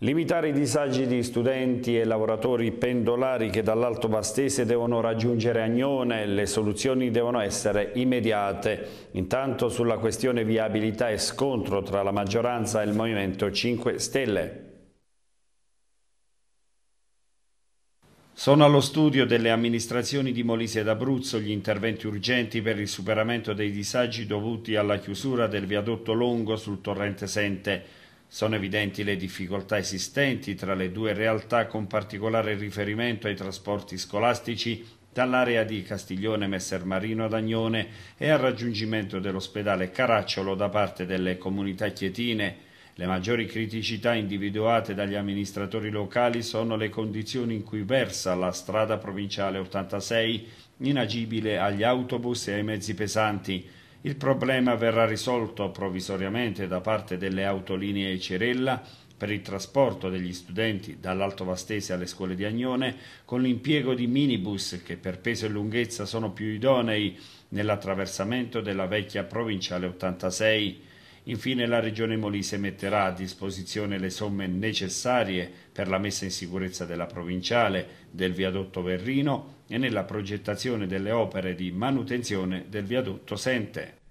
Limitare i disagi di studenti e lavoratori pendolari che dall'Alto Vastese devono raggiungere Agnone, le soluzioni devono essere immediate. Intanto sulla questione viabilità e scontro tra la maggioranza e il Movimento 5 Stelle. Sono allo studio delle amministrazioni di Molise ed Abruzzo gli interventi urgenti per il superamento dei disagi dovuti alla chiusura del viadotto Longo sul torrente Sente. Sono evidenti le difficoltà esistenti tra le due realtà con particolare riferimento ai trasporti scolastici dall'area di Castiglione Messer Marino ad Agnone e al raggiungimento dell'ospedale Caracciolo da parte delle comunità chietine. Le maggiori criticità individuate dagli amministratori locali sono le condizioni in cui versa la strada provinciale 86, inagibile agli autobus e ai mezzi pesanti. Il problema verrà risolto provvisoriamente da parte delle autolinee Cirella per il trasporto degli studenti dall'Alto Vastese alle scuole di Agnone con l'impiego di minibus che per peso e lunghezza sono più idonei nell'attraversamento della vecchia provinciale 86 Infine la Regione Molise metterà a disposizione le somme necessarie per la messa in sicurezza della provinciale, del viadotto Verrino e nella progettazione delle opere di manutenzione del viadotto Sente.